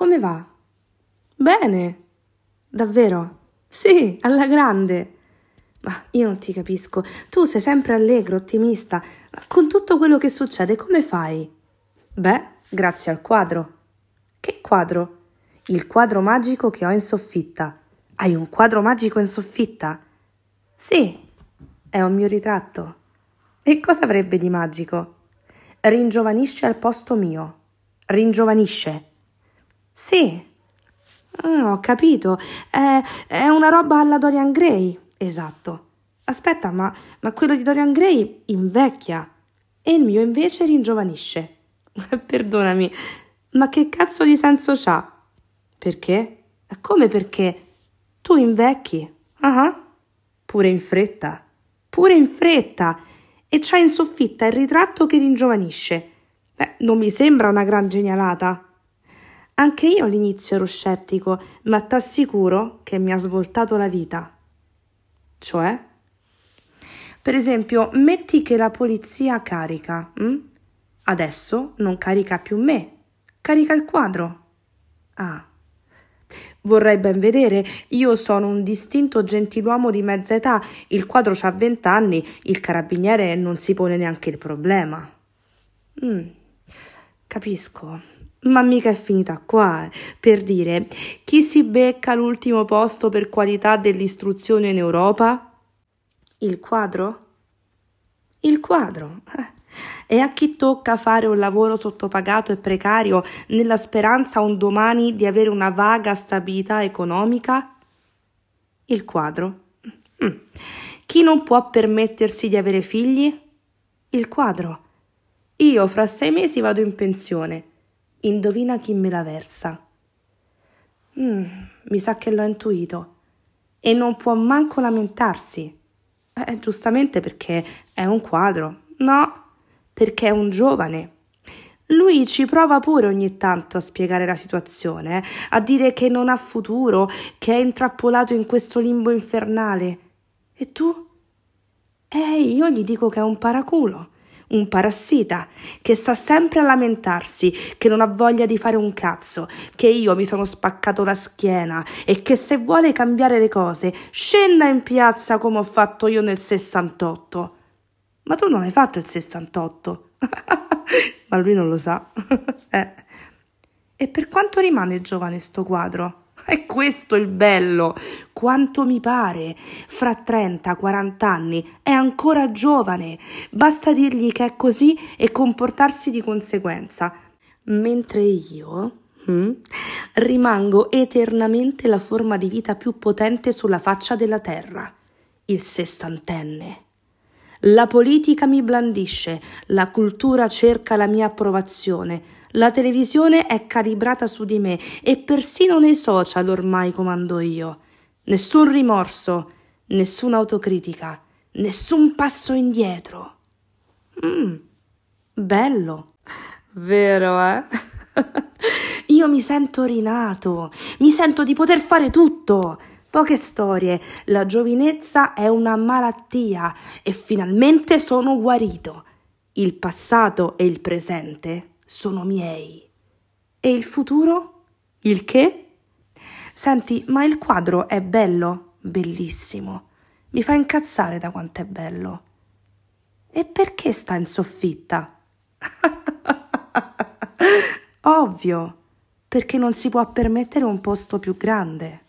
Come va? Bene. Davvero? Sì, alla grande. Ma io non ti capisco. Tu sei sempre allegro, ottimista. Ma Con tutto quello che succede, come fai? Beh, grazie al quadro. Che quadro? Il quadro magico che ho in soffitta. Hai un quadro magico in soffitta? Sì, è un mio ritratto. E cosa avrebbe di magico? Ringiovanisce al posto mio. Ringiovanisce. Sì, oh, ho capito. È, è, una roba alla Dorian Gray. Esatto. Aspetta, ma, ma quello di Dorian Gray invecchia e il mio invece ringiovanisce. Perdonami, ma che cazzo di senso c'ha? Perché? Come perché? Tu invecchi. Ah, uh-huh. pure in fretta. Pure in fretta. E c'ha in soffitta il ritratto che ringiovanisce. Beh, non mi sembra una gran genialata. Anche io all'inizio ero scettico, ma t'assicuro che mi ha svoltato la vita. Cioè? Per esempio, metti che la polizia carica. Hm? Adesso non carica più me, carica il quadro. Ah. Vorrei ben vedere, io sono un distinto gentiluomo di mezza età, il quadro ha vent'anni, il carabiniere non si pone neanche il problema. Mm. Capisco. Ma mica è finita qua, eh. per dire, chi si becca l'ultimo posto per qualità dell'istruzione in Europa? Il quadro? Il quadro. Eh. E a chi tocca fare un lavoro sottopagato e precario nella speranza un domani di avere una vaga stabilità economica? Il quadro. Mm. Chi non può permettersi di avere figli? Il quadro. Io fra sei mesi vado in pensione Indovina chi me la versa. Mm, mi sa che l'ho intuito. E non può manco lamentarsi. Eh, giustamente perché è un quadro. No, perché è un giovane. Lui ci prova pure ogni tanto a spiegare la situazione, a dire che non ha futuro, che è intrappolato in questo limbo infernale. E tu? Eh, io gli dico che è un paraculo, un parassita che sta sempre a lamentarsi, che non ha voglia di fare un cazzo, che io mi sono spaccato la schiena e che se vuole cambiare le cose scenda in piazza come ho fatto io nel 68. Ma tu non hai fatto il 68. Ma lui non lo sa. eh. E per quanto rimane giovane sto quadro? È questo il bello. Quanto mi pare, fra 30-40 anni è ancora giovane. Basta dirgli che è così e comportarsi di conseguenza. Mentre io hm, rimango eternamente la forma di vita più potente sulla faccia della terra, il sessantenne. La politica mi blandisce, la cultura cerca la mia approvazione, la televisione è calibrata su di me e persino nei social ormai comando io. Nessun rimorso, nessuna autocritica, nessun passo indietro. Mmm, bello, vero eh? Io mi sento rinato, mi sento di poter fare tutto. Poche storie, la giovinezza è una malattia e finalmente sono guarito. Il passato e il presente sono miei. E il futuro? Il che? Senti, ma il quadro è bello, bellissimo. Mi fa incazzare da quanto è bello. E perché sta in soffitta? Ovvio, perché non si può permettere un posto più grande.